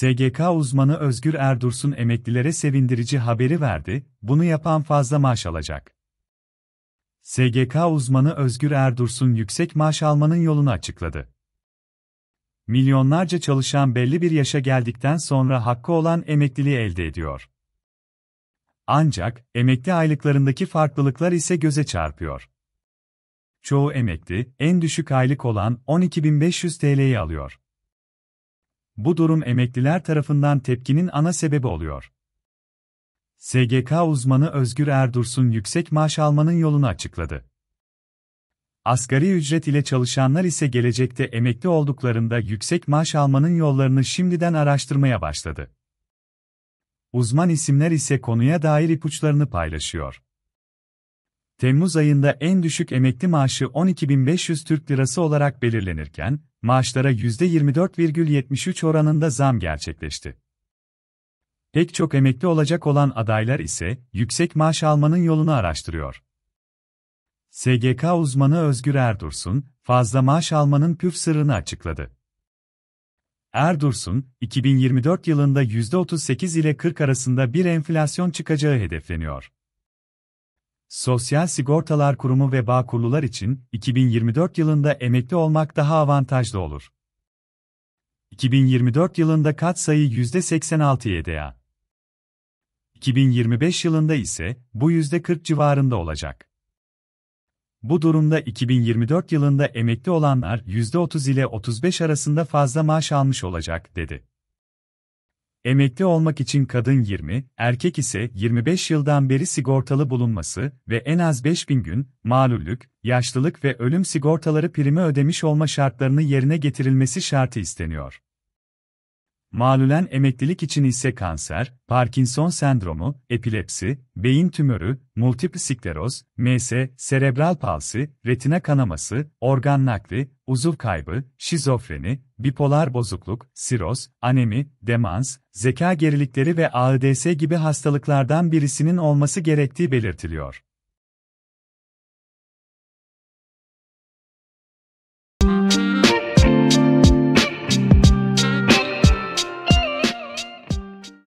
SGK uzmanı Özgür Erdursun emeklilere sevindirici haberi verdi, bunu yapan fazla maaş alacak. SGK uzmanı Özgür Erdursun yüksek maaş almanın yolunu açıkladı. Milyonlarca çalışan belli bir yaşa geldikten sonra hakkı olan emekliliği elde ediyor. Ancak emekli aylıklarındaki farklılıklar ise göze çarpıyor. Çoğu emekli en düşük aylık olan 12.500 TL'yi alıyor. Bu durum emekliler tarafından tepkinin ana sebebi oluyor. SGK uzmanı Özgür Erdursun yüksek maaş almanın yolunu açıkladı. Asgari ücret ile çalışanlar ise gelecekte emekli olduklarında yüksek maaş almanın yollarını şimdiden araştırmaya başladı. Uzman isimler ise konuya dair ipuçlarını paylaşıyor. Temmuz ayında en düşük emekli maaşı 12.500 Türk Lirası olarak belirlenirken, maaşlara %24,73 oranında zam gerçekleşti. Pek çok emekli olacak olan adaylar ise yüksek maaş almanın yolunu araştırıyor. SGK uzmanı Özgür Erdursun, fazla maaş almanın püf sırrını açıkladı. Erdursun, 2024 yılında %38 ile 40 arasında bir enflasyon çıkacağı hedefleniyor. Sosyal Sigortalar Kurumu ve Bağkurlular için 2024 yılında emekli olmak daha avantajlı olur. 2024 yılında katsayı %86'ya, 2025 yılında ise bu yüzde %40 civarında olacak. Bu durumda 2024 yılında emekli olanlar %30 ile 35 arasında fazla maaş almış olacak, dedi. Emekli olmak için kadın 20, erkek ise 25 yıldan beri sigortalı bulunması ve en az 5000 gün, malullük, yaşlılık ve ölüm sigortaları primi ödemiş olma şartlarını yerine getirilmesi şartı isteniyor. Malulen emeklilik için ise kanser, Parkinson sendromu, epilepsi, beyin tümörü, multiple skleroz, MS, serebral palsi, retina kanaması, organ nakli, uzuv kaybı, şizofreni, bipolar bozukluk, siroz, anemi, demans, zeka gerilikleri ve ADS gibi hastalıklardan birisinin olması gerektiği belirtiliyor.